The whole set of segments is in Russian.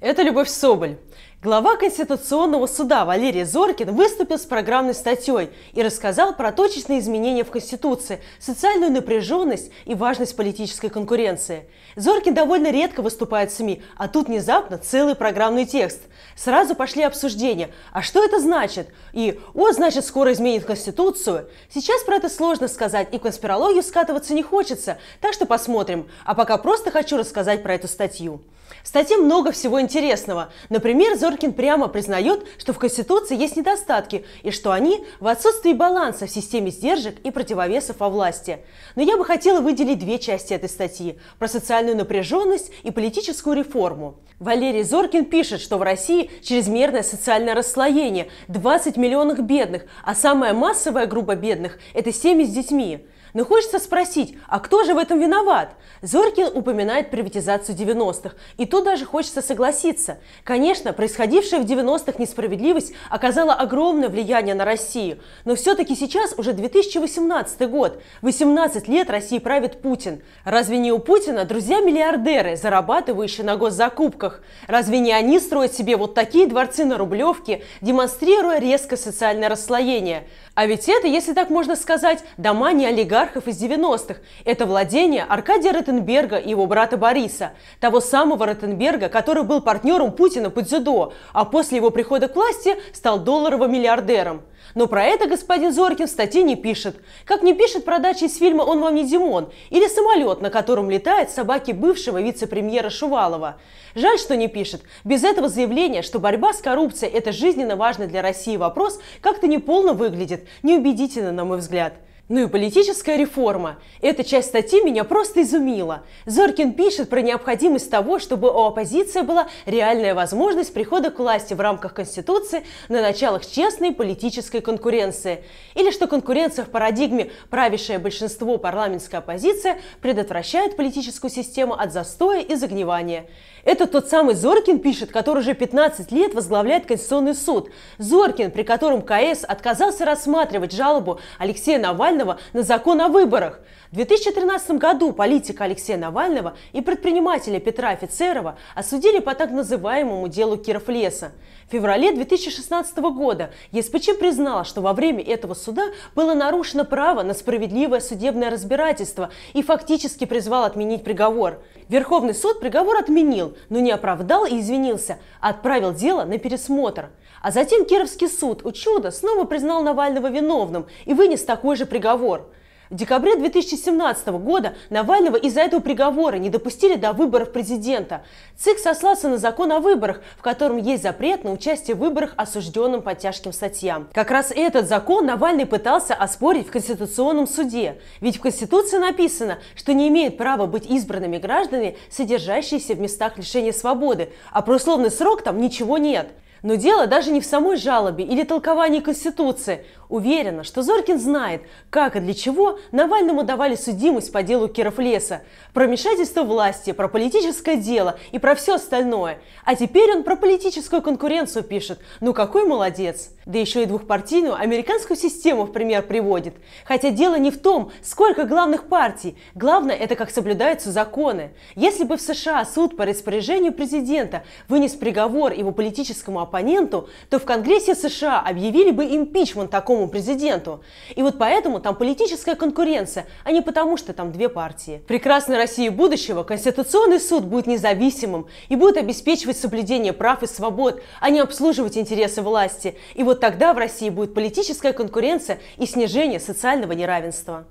Это Любовь Соболь. Глава Конституционного суда Валерий Зоркин выступил с программной статьей и рассказал про точечные изменения в Конституции, социальную напряженность и важность политической конкуренции. Зоркин довольно редко выступает в СМИ, а тут внезапно целый программный текст. Сразу пошли обсуждения, а что это значит? И «О, значит, скоро изменит Конституцию?» Сейчас про это сложно сказать, и в конспирологию скатываться не хочется, так что посмотрим. А пока просто хочу рассказать про эту статью. В статье много всего интересного. Например, Зоркин Зоркин прямо признает, что в Конституции есть недостатки и что они в отсутствии баланса в системе сдержек и противовесов о власти. Но я бы хотела выделить две части этой статьи – про социальную напряженность и политическую реформу. Валерий Зоркин пишет, что в России чрезмерное социальное расслоение, 20 миллионов бедных, а самая массовая группа бедных – это семьи с детьми. Но хочется спросить, а кто же в этом виноват? Зоркин упоминает приватизацию 90-х, и тут даже хочется согласиться. Конечно, происходившая в 90-х несправедливость оказала огромное влияние на Россию, но все-таки сейчас уже 2018 год, 18 лет России правит Путин. Разве не у Путина друзья-миллиардеры, зарабатывающие на госзакупках? Разве не они строят себе вот такие дворцы на Рублевке, демонстрируя резкое социальное расслоение? А ведь это, если так можно сказать, дома не олигархов, олигархов из 90-х. Это владение Аркадия Ротенберга и его брата Бориса, того самого Ротенберга, который был партнером Путина по дзюдо, а после его прихода к власти стал долларовым миллиардером. Но про это господин Зоркин в статье не пишет. Как не пишет про дачи из фильма «Он вам не Димон» или самолет, на котором летают собаки бывшего вице-премьера Шувалова. Жаль, что не пишет. Без этого заявления, что борьба с коррупцией – это жизненно важный для России вопрос, как-то неполно выглядит, неубедительно, на мой взгляд. Ну и политическая реформа. Эта часть статьи меня просто изумила. Зоркин пишет про необходимость того, чтобы у оппозиции была реальная возможность прихода к власти в рамках Конституции на началах честной политической конкуренции. Или что конкуренция в парадигме «правящее большинство парламентская оппозиция» предотвращает политическую систему от застоя и загнивания. Это тот самый Зоркин пишет, который уже 15 лет возглавляет Конституционный суд. Зоркин, при котором КС отказался рассматривать жалобу Алексея Навального Навального на закон о выборах. В 2013 году политика Алексея Навального и предпринимателя Петра Офицерова осудили по так называемому делу Кировлеса. В феврале 2016 года ЕСПЧ признала, что во время этого суда было нарушено право на справедливое судебное разбирательство и фактически призвал отменить приговор. Верховный суд приговор отменил, но не оправдал и извинился, а отправил дело на пересмотр. А затем Кировский суд, у чудо, снова признал Навального виновным и вынес такой же приговор. В декабре 2017 года Навального из-за этого приговора не допустили до выборов президента. ЦИК сослался на закон о выборах, в котором есть запрет на участие в выборах осужденным по тяжким статьям. Как раз этот закон Навальный пытался оспорить в Конституционном суде. Ведь в Конституции написано, что не имеют права быть избранными гражданами содержащиеся в местах лишения свободы, а про условный срок там ничего нет. Но дело даже не в самой жалобе или толковании Конституции. Уверена, что Зоркин знает, как и для чего Навальному давали судимость по делу Киров-Леса, про вмешательство власти, про политическое дело и про все остальное. А теперь он про политическую конкуренцию пишет. Ну какой молодец! Да еще и двухпартийную американскую систему в пример приводит. Хотя дело не в том, сколько главных партий. Главное это как соблюдаются законы. Если бы в США суд по распоряжению президента вынес приговор его политическому оппоненту, то в Конгрессе США объявили бы импичмент такому президенту. И вот поэтому там политическая конкуренция, а не потому, что там две партии. В прекрасной России будущего Конституционный суд будет независимым и будет обеспечивать соблюдение прав и свобод, а не обслуживать интересы власти. И вот тогда в России будет политическая конкуренция и снижение социального неравенства.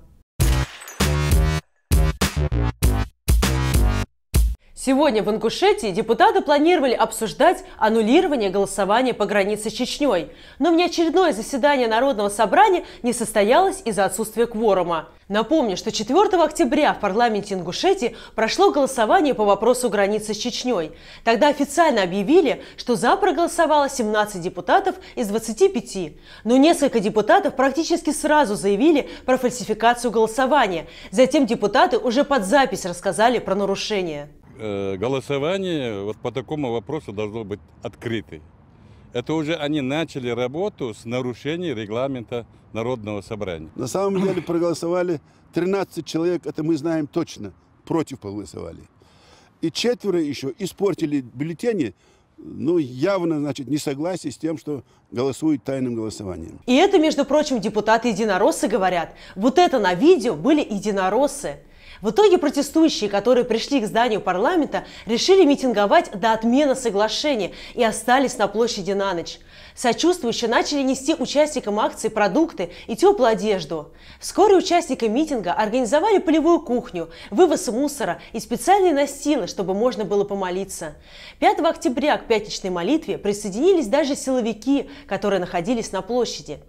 Сегодня в Ингушетии депутаты планировали обсуждать аннулирование голосования по границе с Чечней, но внеочередное заседание Народного собрания не состоялось из-за отсутствия кворума. Напомню, что 4 октября в парламенте Ингушетии прошло голосование по вопросу границы с Чечней. Тогда официально объявили, что за проголосовало 17 депутатов из 25. Но несколько депутатов практически сразу заявили про фальсификацию голосования. Затем депутаты уже под запись рассказали про нарушение. Э, голосование вот по такому вопросу должно быть открытое. Это уже они начали работу с нарушением регламента Народного собрания. На самом деле проголосовали 13 человек, это мы знаем точно, против проголосовали. И четверо еще испортили бюллетени, ну, явно, значит, не согласие с тем, что голосуют тайным голосованием. И это, между прочим, депутаты единороссы говорят. Вот это на видео были единороссы. В итоге протестующие, которые пришли к зданию парламента, решили митинговать до отмены соглашения и остались на площади на ночь. Сочувствующие начали нести участникам акции продукты и теплую одежду. Вскоре участники митинга организовали полевую кухню, вывоз мусора и специальные настилы, чтобы можно было помолиться. 5 октября к пятничной молитве присоединились даже силовики, которые находились на площади.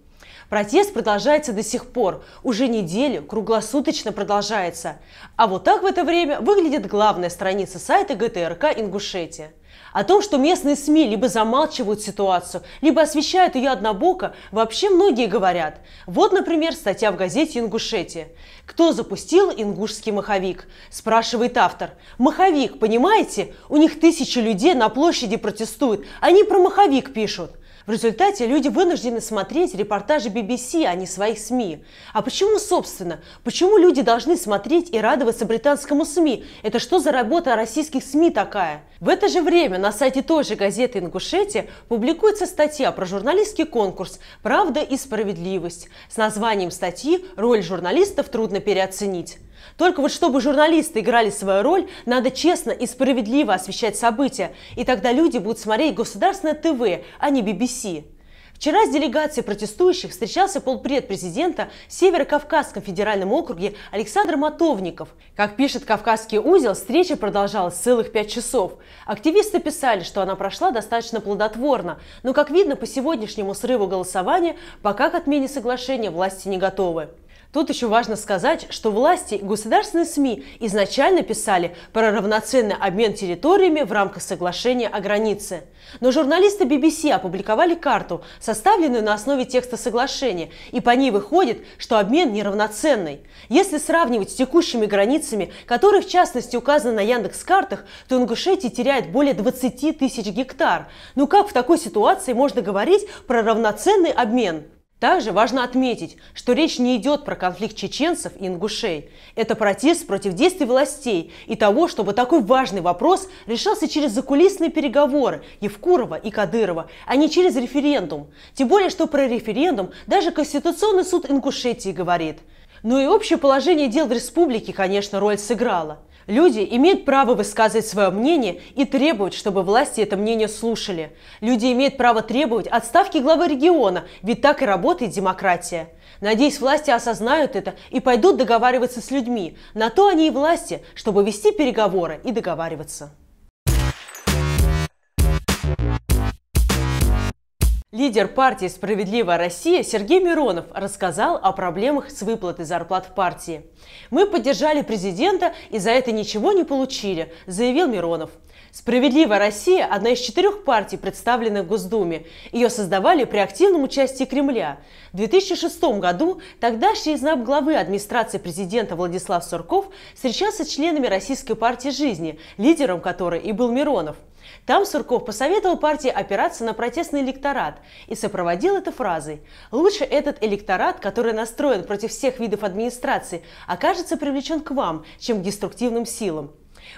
Протест продолжается до сих пор. Уже неделю круглосуточно продолжается. А вот так в это время выглядит главная страница сайта ГТРК Ингушетия. О том, что местные СМИ либо замалчивают ситуацию, либо освещают ее однобоко, вообще многие говорят. Вот, например, статья в газете «Ингушетия». «Кто запустил ингушский маховик?» – спрашивает автор. «Маховик, понимаете? У них тысячи людей на площади протестуют, они про маховик пишут». В результате люди вынуждены смотреть репортажи BBC, а не своих СМИ. А почему, собственно? Почему люди должны смотреть и радоваться британскому СМИ? Это что за работа российских СМИ такая? В это же время на сайте той же газеты «Ингушетия» публикуется статья про журналистский конкурс «Правда и справедливость» с названием статьи «Роль журналиста» журналистов трудно переоценить. Только вот чтобы журналисты играли свою роль, надо честно и справедливо освещать события, и тогда люди будут смотреть государственное ТВ, а не BBC. Вчера с делегацией протестующих встречался полпред президента в Северо-Кавказском федеральном округе Александр Матовников. Как пишет «Кавказский узел», встреча продолжалась целых пять часов. Активисты писали, что она прошла достаточно плодотворно, но, как видно, по сегодняшнему срыву голосования пока к отмене соглашения власти не готовы. Тут еще важно сказать, что власти и государственные СМИ изначально писали про равноценный обмен территориями в рамках соглашения о границе. Но журналисты BBC опубликовали карту, составленную на основе текста соглашения, и по ней выходит, что обмен неравноценный. Если сравнивать с текущими границами, которые в частности указаны на Яндекс-картах, то Ингушетия теряет более 20 тысяч гектар. Ну как в такой ситуации можно говорить про равноценный обмен? Также важно отметить, что речь не идет про конфликт чеченцев и ингушей. Это протест против действий властей и того, чтобы такой важный вопрос решался через закулисные переговоры Евкурова и Кадырова, а не через референдум. Тем более, что про референдум даже Конституционный суд Ингушетии говорит. Ну и общее положение дел в республике, конечно, роль сыграло. Люди имеют право высказывать свое мнение и требуют, чтобы власти это мнение слушали. Люди имеют право требовать отставки главы региона, ведь так и работает демократия. Надеюсь, власти осознают это и пойдут договариваться с людьми. На то они и власти, чтобы вести переговоры и договариваться. Лидер партии «Справедливая Россия» Сергей Миронов рассказал о проблемах с выплатой зарплат в партии. «Мы поддержали президента и за это ничего не получили», – заявил Миронов. Справедливая Россия – одна из четырех партий, представленных в Госдуме. Ее создавали при активном участии Кремля. В 2006 году тогдашний знак главы администрации президента Владислав Сурков встречался с членами Российской партии жизни, лидером которой и был Миронов. Там Сурков посоветовал партии опираться на протестный электорат и сопроводил это фразой «Лучше этот электорат, который настроен против всех видов администрации, окажется привлечен к вам, чем к деструктивным силам».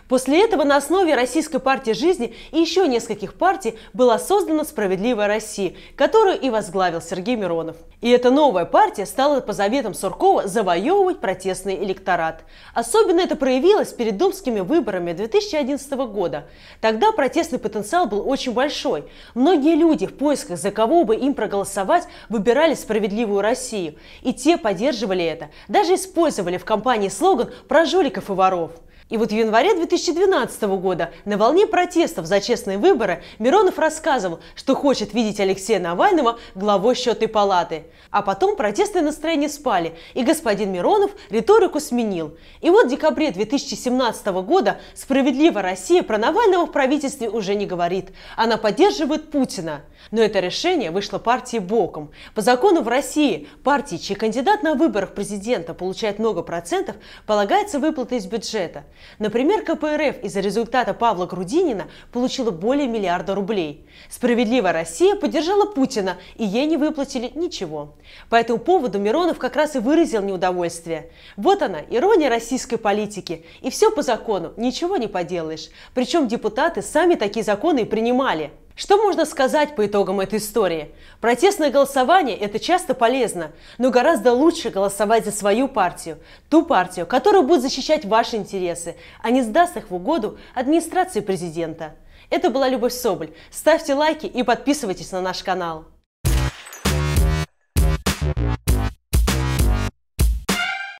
После этого на основе Российской партии жизни и еще нескольких партий была создана «Справедливая Россия», которую и возглавил Сергей Миронов. И эта новая партия стала по заветам Суркова завоевывать протестный электорат. Особенно это проявилось перед думскими выборами 2011 года. Тогда протестный потенциал был очень большой. Многие люди в поисках, за кого бы им проголосовать, выбирали «Справедливую Россию». И те поддерживали это, даже использовали в кампании слоган про жуликов и воров. И вот в январе 2012 года на волне протестов за честные выборы Миронов рассказывал, что хочет видеть Алексея Навального главой счетной палаты. А потом протесты настроения спали, и господин Миронов риторику сменил. И вот в декабре 2017 года «Справедливая Россия» про Навального в правительстве уже не говорит. Она поддерживает Путина. Но это решение вышло партии боком. По закону в России партии, чей кандидат на выборах президента получает много процентов, полагается выплата из бюджета – Например, КПРФ из-за результата Павла Грудинина получила более миллиарда рублей. Справедливая Россия поддержала Путина, и ей не выплатили ничего. По этому поводу Миронов как раз и выразил неудовольствие. Вот она, ирония российской политики. И все по закону, ничего не поделаешь. Причем депутаты сами такие законы и принимали. Что можно сказать по итогам этой истории? Протестное голосование – это часто полезно, но гораздо лучше голосовать за свою партию, ту партию, которая будет защищать ваши интересы, а не сдаст их в угоду администрации президента. Это была Любовь Соболь. Ставьте лайки и подписывайтесь на наш канал.